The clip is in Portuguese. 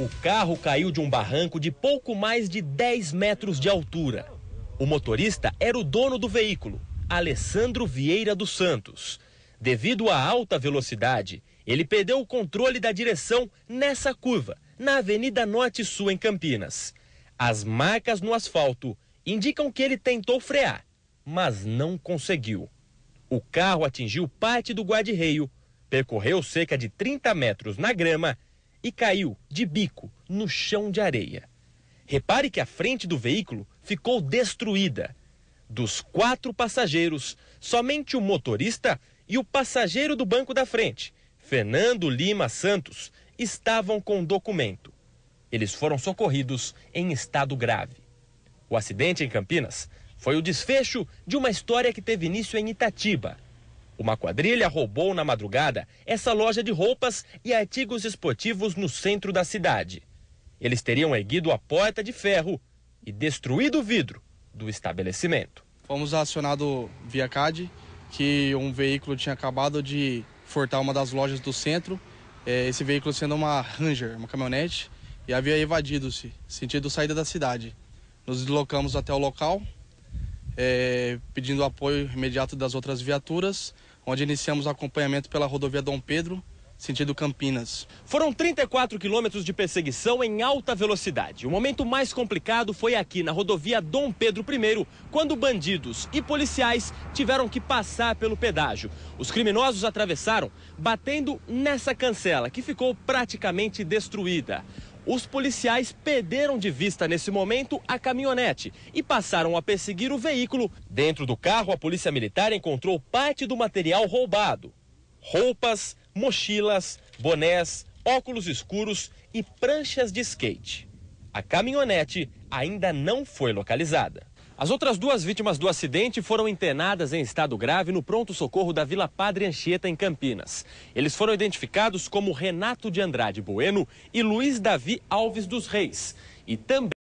O carro caiu de um barranco de pouco mais de 10 metros de altura. O motorista era o dono do veículo, Alessandro Vieira dos Santos. Devido à alta velocidade, ele perdeu o controle da direção nessa curva, na Avenida Norte Sul, em Campinas. As marcas no asfalto indicam que ele tentou frear, mas não conseguiu. O carro atingiu parte do guarda-reio, percorreu cerca de 30 metros na grama e caiu de bico no chão de areia. Repare que a frente do veículo ficou destruída. Dos quatro passageiros, somente o motorista e o passageiro do banco da frente, Fernando Lima Santos, estavam com documento. Eles foram socorridos em estado grave. O acidente em Campinas foi o desfecho de uma história que teve início em Itatiba, uma quadrilha roubou na madrugada essa loja de roupas e artigos esportivos no centro da cidade. Eles teriam erguido a porta de ferro e destruído o vidro do estabelecimento. Fomos acionados via CAD que um veículo tinha acabado de furtar uma das lojas do centro, eh, esse veículo sendo uma Ranger, uma caminhonete, e havia evadido-se, sentido saída da cidade. Nos deslocamos até o local, é, pedindo apoio imediato das outras viaturas, onde iniciamos acompanhamento pela rodovia Dom Pedro, sentido Campinas. Foram 34 quilômetros de perseguição em alta velocidade. O momento mais complicado foi aqui na rodovia Dom Pedro I, quando bandidos e policiais tiveram que passar pelo pedágio. Os criminosos atravessaram batendo nessa cancela, que ficou praticamente destruída. Os policiais perderam de vista nesse momento a caminhonete e passaram a perseguir o veículo. Dentro do carro, a polícia militar encontrou parte do material roubado: roupas, mochilas, bonés, óculos escuros e pranchas de skate. A caminhonete ainda não foi localizada. As outras duas vítimas do acidente foram internadas em estado grave no pronto-socorro da Vila Padre Anchieta, em Campinas. Eles foram identificados como Renato de Andrade Bueno e Luiz Davi Alves dos Reis. E também.